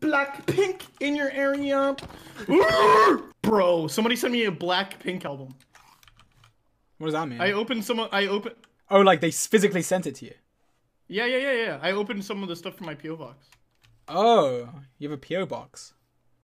Black pink in your area. Bro, somebody sent me a black pink album. What does that mean? I opened some. I open. Oh, like they physically sent it to you. Yeah, yeah, yeah, yeah. I opened some of the stuff from my PO box. Oh, you have a PO box.